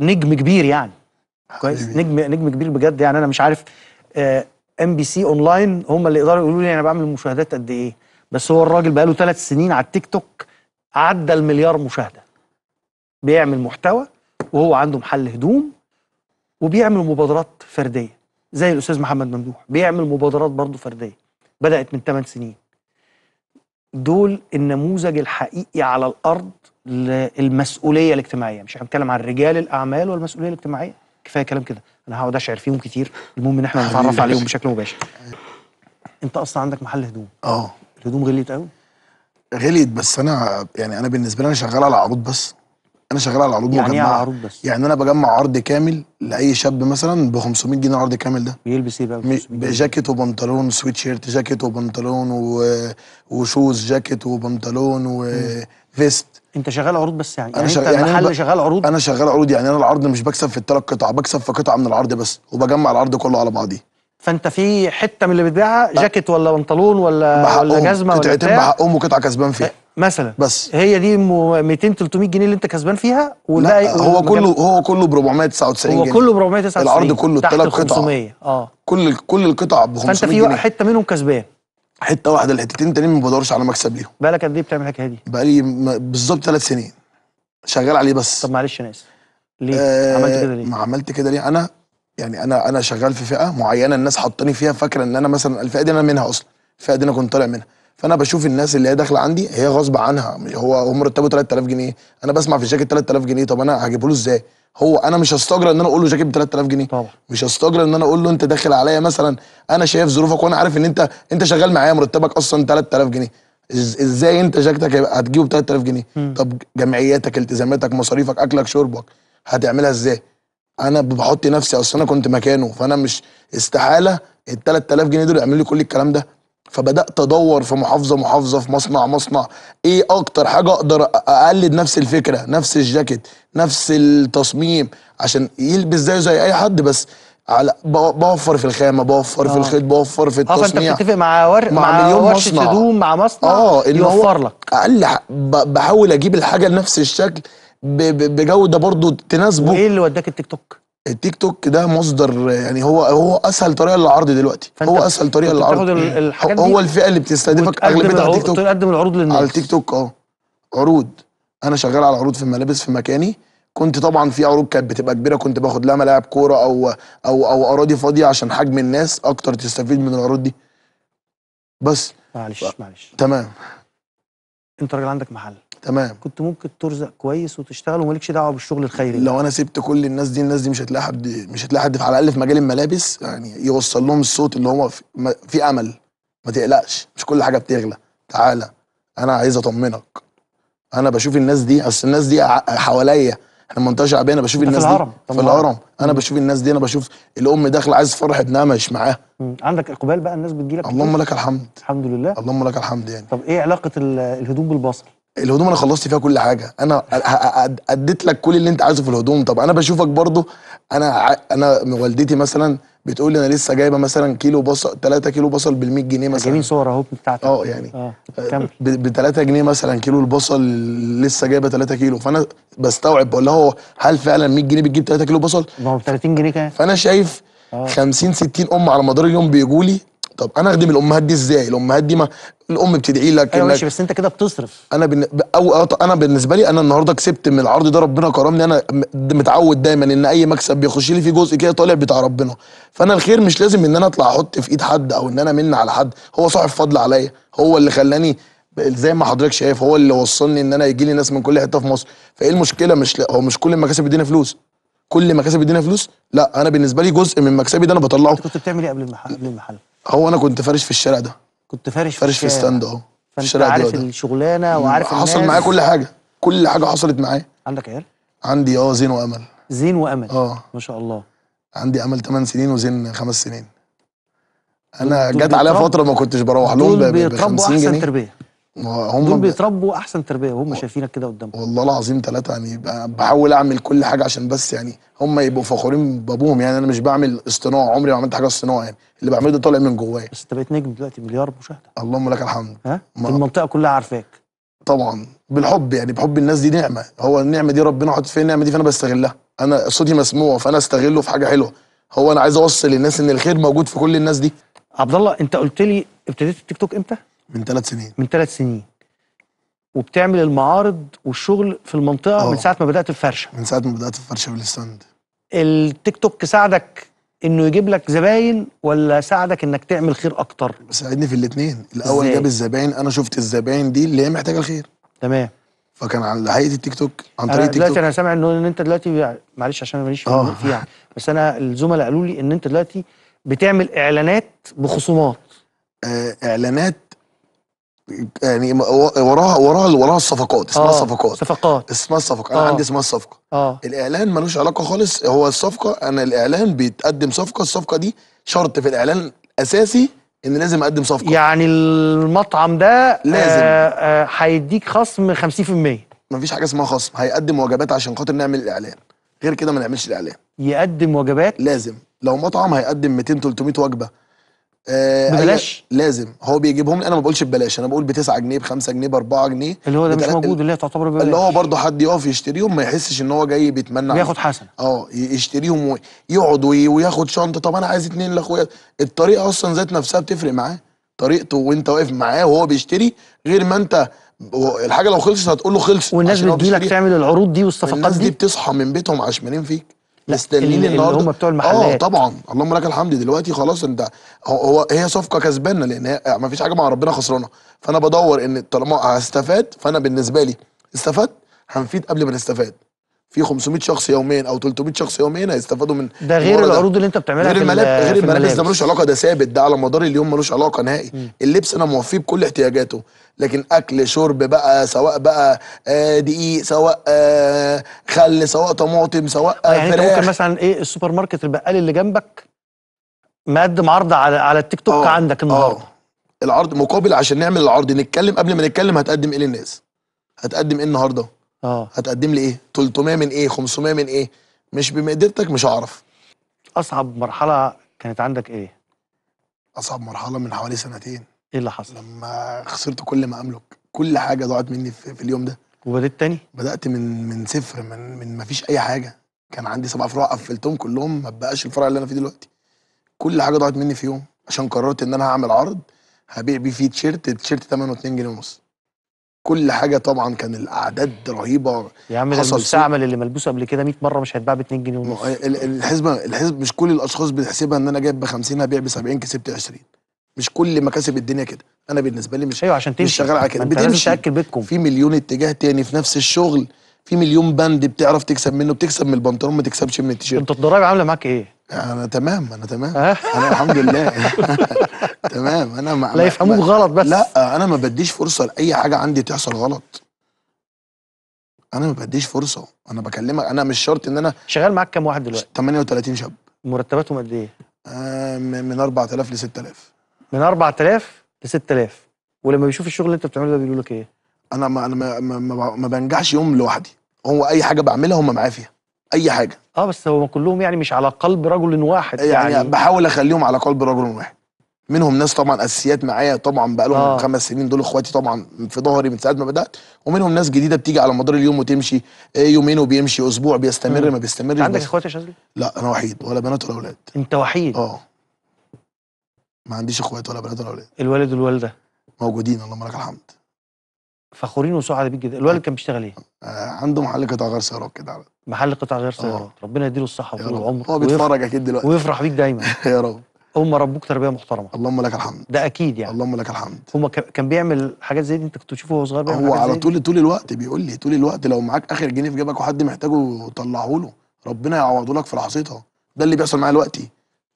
نجم كبير يعني كويس نجم نجم كبير بجد يعني انا مش عارف ام بي سي اون لاين هم اللي يقدروا يقولوا لي انا بعمل مشاهدات قد ايه بس هو الراجل بقاله ثلاث سنين على التيك توك عدى المليار مشاهده بيعمل محتوى وهو عنده محل هدوم وبيعمل مبادرات فرديه زي الاستاذ محمد ممدوح بيعمل مبادرات برضه فرديه بدات من ثمان سنين دول النموذج الحقيقي على الارض للمسؤوليه الاجتماعيه مش هنتكلم عن رجال الاعمال والمسؤوليه الاجتماعيه كفايه كلام كده انا هقعد اشعر فيهم كتير المهم ان احنا نتعرف عليهم بشكل مباشر انت اصلا عندك محل هدوم اه الهدوم غليت قوي غليت بس انا يعني انا بالنسبه لي انا شغال على عروض بس انا شغال على عروض يعني إيه مجمعه يعني عروض بس يعني انا بجمع عرض كامل لاي شاب مثلا ب 500 جنيه العرض كامل ده بيلبس ايه بقى بجاكيت وبنطلون سويت شيرت جاكيت وبنطلون و... وشوز جاكيت وبنطلون وفيست انت شغال عروض بس يعني, أنا يعني شغال انت يعني المحل شغال عروض انا شغال عروض يعني انا العرض مش بكسب في الثلاث قطع بكسب في قطعه من العرض بس وبجمع العرض كله على بعضيه فانت في حته من اللي بتبيعها جاكيت ولا بنطلون ولا ولا جزمه ولا قطعتين بحقهم وقطعه كسبان فيها مثلا بس هي دي 200 300 جنيه اللي انت كسبان فيها ولا هو كله هو كله ب 499 جنيه هو كله ب 499 العرض كله الثلاث قطع 500 اه كل كل القطع ب 500 فانت في حته منهم كسبان حته واحده الحتتين التانيين ما بدورش على مكسب ليهم بقالك قد ايه بتعمل الحكايه دي؟ بقالي بالظبط ثلاث سنين شغال عليه بس طب معلش انا اسف ليه؟ آه عملت كده ليه؟ ما عملت كده ليه؟ انا يعني انا انا شغال في فئه معينه الناس حطاني فيها فاكره ان انا مثلا الفئه دي انا منها اصلا الفئه دي انا كنت طالع منها فانا بشوف الناس اللي هي داخله عندي هي غصب عنها هو هو مرتبه 3000 جنيه انا بسمع في الجاكيت 3000 جنيه طب انا هجيبه له ازاي هو انا مش هستجرى ان انا اقول له جاكيت ب 3000 جنيه طبعا. مش هستجرى ان انا اقول له انت داخل عليا مثلا انا شايف ظروفك وانا عارف ان انت انت شغال معايا مرتبك اصلا 3000 جنيه ازاي انت جاكيتك هتجيبه ب 3000 جنيه م. طب جمعياتك التزاماتك مصاريفك اكلك شربك هتعملها ازاي انا بحط نفسي اصل انا كنت مكانه فانا مش استحاله ال 3000 جنيه دول يعملوا لي كل الكلام ده فبدات ادور في محافظه محافظه في مصنع مصنع ايه اكتر حاجه اقدر اقلد نفس الفكره نفس الجاكيت نفس التصميم عشان يلبس زيه زي اي حد بس على بوفر في الخامه بوفر آه. في الخيط بوفر في التصميم اه فانت بتتفق مع ور... مع, مع مليون ورشه مصنع. هدوم مع مصنع اه يوفر لك اقل بحاول اجيب الحاجه لنفس الشكل ب... بجوده برضو تناسبه ايه اللي وداك التيك توك التيك توك ده مصدر يعني هو هو اسهل طريقه للعرض دلوقتي هو اسهل طريقه للعرض هو الفئه اللي بتستهدفك اغلبيتها على التيك توك تقدم العروض للناس على التيك توك اه عروض انا شغال على عروض في الملابس في مكاني كنت طبعا في عروض كانت بتبقى كبيره كنت باخد لها ملاعب كوره او او او اراضي فاضيه عشان حجم الناس اكتر تستفيد من العروض دي بس معلش ف... معلش تمام انت راجل عندك محل تمام كنت ممكن ترزق كويس وتشتغل ومالكش دعوه بالشغل الخيري لو انا سبت كل الناس دي الناس دي مش هتلاقي حد مش هتلاقي حد على الاقل في مجال الملابس يعني يوصل لهم الصوت اللي هو في, في امل ما تقلقش مش كل حاجه بتغلى تعالى انا عايز اطمنك انا بشوف الناس دي اصل الناس دي حواليا احنا منطقه شعبيه بشوف الناس في الهرم. دي في الهرم انا بشوف الناس دي انا بشوف الام داخله عايز تفرح ابنها مش معاها عندك اقبال بقى الناس بتجيلك اللهم لك الحمد الحمد لله اللهم لك الحمد يعني طب ايه علاقه الهدوم بالبصل الهدوم انا خلصت فيها كل حاجه انا اديت لك كل اللي انت عايزه في الهدوم طب انا بشوفك برضو انا انا والدتي مثلا بتقول لي انا لسه جايبه مثلا كيلو بصل 3 كيلو بصل بال 100 جنيه مثلا جايبين صور اهو بتاعتك اه يعني اه, آه، ب 3 جنيه مثلا كيلو البصل لسه جايبه 3 كيلو فانا بستوعب بقول لها هو هل فعلا 100 جنيه بتجيب 3 كيلو بصل؟ ما هو ب 30 جنيه كام فانا شايف 50 آه. 60 ام على مدار اليوم بيجوا لي طب انا اخدم الامهات دي ازاي الامهات دي ما الام بتدعي لك ايوه ماشي بس انت كده بتصرف انا بن... او انا بالنسبه لي انا النهارده كسبت من العرض ده ربنا كرمني انا متعود دايما ان اي مكسب بيخش لي فيه جزء كده طالع بتاع ربنا فانا الخير مش لازم ان انا اطلع احط في ايد حد او ان انا من على حد هو صاحب فضل عليا هو اللي خلاني زي ما حضرتك شايف هو اللي وصلني ان انا يجي لي ناس من كل حته في مصر فايه المشكله مش هو مش كل المكاسب بيدينا فلوس كل مكاسب بيدينا فلوس لا انا بالنسبه لي جزء من مكسبي ده انا بطلعه كنت بتعمل ايه قبل المحل قبل المحل هو انا كنت فارش في الشارع ده كنت فارش في فارش في ستاند اهو في الشارع اه. ده عارف الشغلانه وعارف حصل معايا كل حاجه كل حاجه حصلت معايا عندك عيال عندي اه زين وامل زين وامل اه ما شاء الله عندي امل 8 سنين وزين 5 سنين انا جت عليا فتره ما كنتش بروح لهم ب 50 جنيه احسن تربيه هم دول بيتربوا احسن تربيه وهم شايفينك كده قدامهم والله العظيم ثلاثه يعني بحاول اعمل كل حاجه عشان بس يعني هم يبقوا فخورين بابوهم يعني انا مش بعمل اصطناع عمري ما عملت حاجه اصطناع يعني اللي بعمله ده طالع من جوايا بس انت بقيت نجم دلوقتي مليار مشاهده اللهم لك الحمد ها المنطقه كلها عارفاك طبعا بالحب يعني بحب الناس دي نعمه هو النعمه دي ربنا حاطط فيا النعمه دي فانا بستغلها انا صوتي مسموع فانا استغله في حاجه حلوه هو انا عايز اوصل للناس ان الخير موجود في كل الناس دي عبد الله انت قلت لي ابتديت التيك توك امتى من ثلاث سنين من ثلاث سنين وبتعمل المعارض والشغل في المنطقه أوه. من ساعه ما بدات الفرشه من ساعه ما بدات الفرشه بالستاند التيك توك ساعدك انه يجيب لك زباين ولا ساعدك انك تعمل خير اكتر ساعدني في الاثنين الاول زي. جاب الزباين انا شفت الزباين دي اللي هي محتاجه الخير تمام فكان على حقيقه التيك توك عن طريق التيك توك دلوقتي انا سامع ان انت دلوقتي معلش عشان انا ماليش فيها آه. يعني. بس انا الزملاء قالوا لي ان انت دلوقتي بتعمل اعلانات بخصومات آه، اعلانات يعني وراها وراها وراها الصفقات اسمها آه صفقات صفقات اسمها الصفقه انا آه. عندي اسمها الصفقه آه الاعلان ملوش علاقه خالص هو الصفقه انا الاعلان بيتقدم صفقه الصفقه دي شرط في الاعلان اساسي ان لازم اقدم صفقه يعني المطعم ده لازم آه، آه، هيديك خصم 50% مفيش حاجه اسمها خصم هيقدم وجبات عشان خاطر نعمل الاعلان غير كده ما نعملش الاعلان يقدم وجبات لازم لو مطعم هيقدم 200 300 وجبه آه أيوة، ببلاش لازم هو بيجيبهم لي انا ما بقولش ببلاش انا بقول ب 9 جنيه ب 5 جنيه ب 4 جنيه اللي هو ده مش موجود اللي هي تعتبر ببلاش اللي هو برضه حد يقف يشتريهم ما يحسش ان هو جاي بيتمنى بياخد حسن اه يشتريهم ويقعد وياخد شنطه طب انا عايز اثنين لاخويا الطريقه اصلا ذات نفسها بتفرق معاه طريقته وانت واقف معاه وهو بيشتري غير ما انت الحاجه لو خلصت هتقول له خلصت والناس بتجي لك تعمل العروض دي والصفقات دي الناس دي بتصحى من بيتهم عشمانين فيك مستنيين النهارده اللي هم بتوع المحلات اه طبعا اللهم لك الحمد دلوقتي خلاص انت هو هي صفقه كسبانه لان هي ما فيش حاجه مع ربنا خسرانه فانا بدور ان طالما هستفاد فانا بالنسبه لي استفدت هنفيد قبل ما نستفاد في 500 شخص يوميا او 300 شخص يوميا هيستفادوا من ده غير العروض اللي انت بتعملها غير الملابس غير الملابس, ده ملوش علاقه ده ثابت ده على مدار اليوم ملوش علاقه نهائي م. اللبس انا موفيه بكل احتياجاته لكن اكل شرب بقى سواء بقى آه، دقيق سواء آه، خل سواء طماطم سواء آه، يعني فراخ يعني ممكن مثلا ايه السوبر ماركت البقال اللي جنبك مقدم عرض على على التيك توك أوه. عندك النهارده العرض مقابل عشان نعمل العرض نتكلم قبل ما نتكلم هتقدم ايه للناس هتقدم ايه النهارده اه هتقدم لي ايه 300 من ايه 500 من ايه مش بمقدرتك مش هعرف اصعب مرحله كانت عندك ايه اصعب مرحله من حوالي سنتين ايه اللي حصل لما خسرت كل ما املك كل حاجه ضاعت مني في, في اليوم ده وبدأت تاني بدأت من من صفر من من مفيش اي حاجه كان عندي سبع فروع قفلتهم كلهم ما بقاش الفرع اللي انا فيه دلوقتي كل حاجه ضاعت مني في يوم عشان قررت ان انا هعمل عرض هبيع بيه فيه تيشيرت التيشيرت ثمنه 2 جنيه ونص كل حاجه طبعا كان الاعداد رهيبه يا عم ده المستعمل اللي ملبوسه قبل كده 100 مره مش هيتباع ب 2 جنيه ونص الحسبه الحسب مش كل الاشخاص بتحسبها ان انا جايب ب 50 هبيع ب 70 كسبت 20 مش كل مكاسب الدنيا كده انا بالنسبه لي مش ايوه عشان تمشي مش شغال على كده بتمشي تاكل بيتكم في مليون اتجاه تاني في نفس الشغل في مليون بند بتعرف تكسب منه بتكسب من البنطلون ما تكسبش من التيشيرت انت الضرايب عامله معاك ايه؟ انا تمام انا تمام أه؟ انا الحمد لله تمام انا ما لا يفهموك غلط بس لا انا ما بديش فرصه لاي حاجه عندي تحصل غلط انا ما بديش فرصه انا بكلمك انا مش شرط ان انا شغال معاك كام واحد دلوقتي 38 شاب مرتباتهم قد ايه آه، من 4000 ل 6000 من 4000 ل 6000 ولما بيشوف الشغل اللي انت بتعمله ده بيقول لك ايه انا ما انا ما, ما, ما, ما بنجحش يوم لوحدي هو اي حاجه بعملها هم معايا فيها اي حاجه اه بس هو كلهم يعني مش على قلب رجل واحد يعني, يعني بحاول اخليهم على قلب رجل واحد منهم ناس طبعا اساسيات معايا طبعا بقى لهم آه. خمس سنين دول اخواتي طبعا في ظهري من ساعه ما بدات ومنهم ناس جديده بتيجي على مدار اليوم وتمشي آه، يومين وبيمشي اسبوع بيستمر مم. ما بيستمرش عندك اخوات يا شاذلي؟ لا انا وحيد ولا بنات ولا اولاد انت وحيد؟ اه ما عنديش اخوات ولا بنات ولا اولاد الوالد والوالده موجودين اللهم لك الحمد فخورين وسعداء بيك جدا الوالد كان بيشتغل ايه؟ آه، عنده محل قطع غير سيارات كده محل قطع غير آه. سيارات ربنا يديله الصحه وطول العمر هو بيتفرج اكيد دلوقتي ويفرح بيك دايما يا رب هم ربوك تربيه محترمه اللهم لك الحمد ده اكيد يعني اللهم لك الحمد هم كان بيعمل حاجات زي دي انت كنت تشوفه وهو صغير بيعمل هو على طول طول الوقت بيقول لي طول الوقت لو معاك اخر جنيه في جيبك وحد محتاجه طلعه له ربنا يعوضه لك في لحظتها ده اللي بيحصل معايا دلوقتي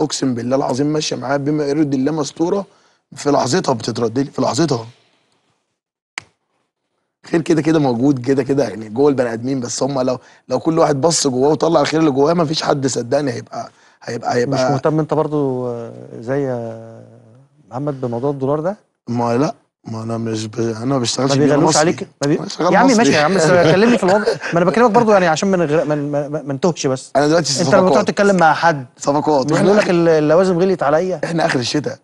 اقسم بالله العظيم ماشيه معايا بما يرد الله مستوره في لحظتها بتترد لي في لحظتها خير كده كده موجود كده كده يعني جوه البني ادمين بس هم لو لو كل واحد بص جواه وطلع الخير اللي جواه مفيش حد صدقني هيبقى هيبقى هيبقى مش مهتم انت برضو آه، زي آه، محمد بموضوع الدولار ده؟ ما لا ما انا مش ب... انا ما بشتغلش ما بيغلوش عليك ما بي... يا عم ماشي يا عم كلمني في الوضع ما انا بكلمك برضو يعني عشان من غير من ما انتهش بس انا دلوقتي انت لما بتقعد تتكلم مع حد صفقات بيقول لك اللوازم غليت عليا احنا اخر الشتاء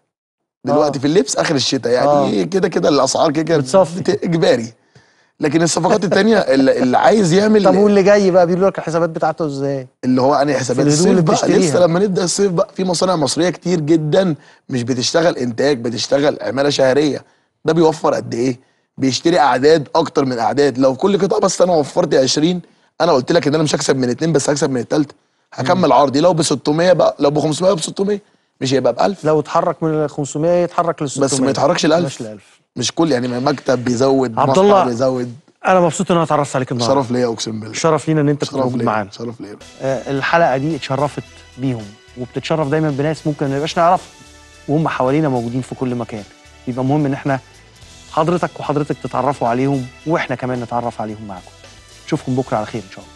دلوقتي آه. في اللبس اخر الشتاء يعني آه. كده آه. كده الاسعار كده بتصفي اجباري لكن الصفقات التانية اللي عايز يعمل طب واللي جاي بقى بيقولوا لك الحسابات بتاعته ازاي؟ اللي هو يعني حسابات الصيف بقى لسه لما نبدا الصيف بقى في مصانع مصريه كتير جدا مش بتشتغل انتاج بتشتغل عماله شهريه ده بيوفر قد ايه؟ بيشتري اعداد اكتر من اعداد لو كل قطعه بس انا وفرت 20 انا قلت لك ان انا مش هكسب من اتنين بس هكسب من الثالثة هكمل عرضي لو ب 600 بقى لو ب 500 ب 600 مش هيبقى ب 1000 لو اتحرك من ال 500 يتحرك لل 600 بس ما يتحركش ل 1000 ما ل 1000 مش كل يعني مكتب بيزود عبد الله بيزود انا مبسوط ان انا اتعرفت عليك النهارده شرف ليا اقسم بالله شرف لينا ان انت كنت موجود معانا شرف ليا آه، الحلقه دي اتشرفت بيهم وبتتشرف دايما بناس ممكن ما نبقاش نعرفهم وهم حوالينا موجودين في كل مكان يبقى مهم ان احنا حضرتك وحضرتك تتعرفوا عليهم واحنا كمان نتعرف عليهم معاكم نشوفكم بكره على خير ان شاء الله